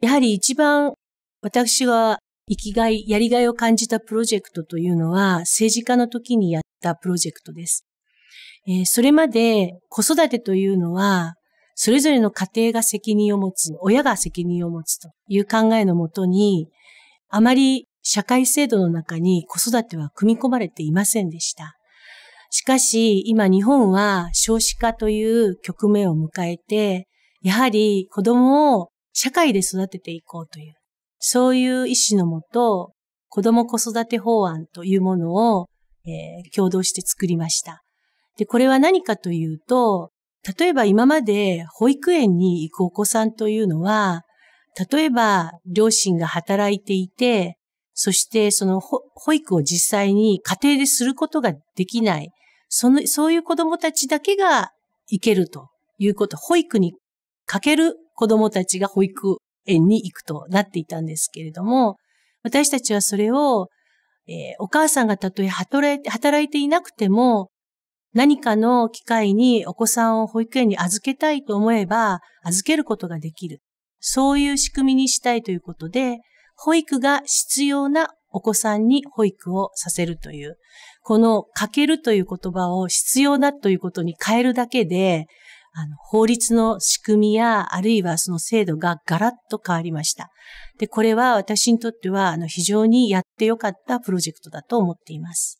やはり一番私は生きがい、やりがいを感じたプロジェクトというのは、政治家の時にやったプロジェクトです。えー、それまで子育てというのは、それぞれの家庭が責任を持つ、親が責任を持つという考えのもとに、あまり社会制度の中に子育ては組み込まれていませんでした。しかし、今日本は少子化という局面を迎えて、やはり子供を社会で育てていこうという、そういう意思のもと、子供子育て法案というものを、えー、共同して作りました。で、これは何かというと、例えば今まで保育園に行くお子さんというのは、例えば両親が働いていて、そしてその保育を実際に家庭ですることができない、その、そういう子供たちだけが行けるということ、保育にかける子供たちが保育園に行くとなっていたんですけれども、私たちはそれを、えー、お母さんがたとえ働いていなくても、何かの機会にお子さんを保育園に預けたいと思えば、預けることができる。そういう仕組みにしたいということで、保育が必要なお子さんに保育をさせるという、このかけるという言葉を必要なということに変えるだけで、あの、法律の仕組みや、あるいはその制度がガラッと変わりました。で、これは私にとっては、あの、非常にやってよかったプロジェクトだと思っています。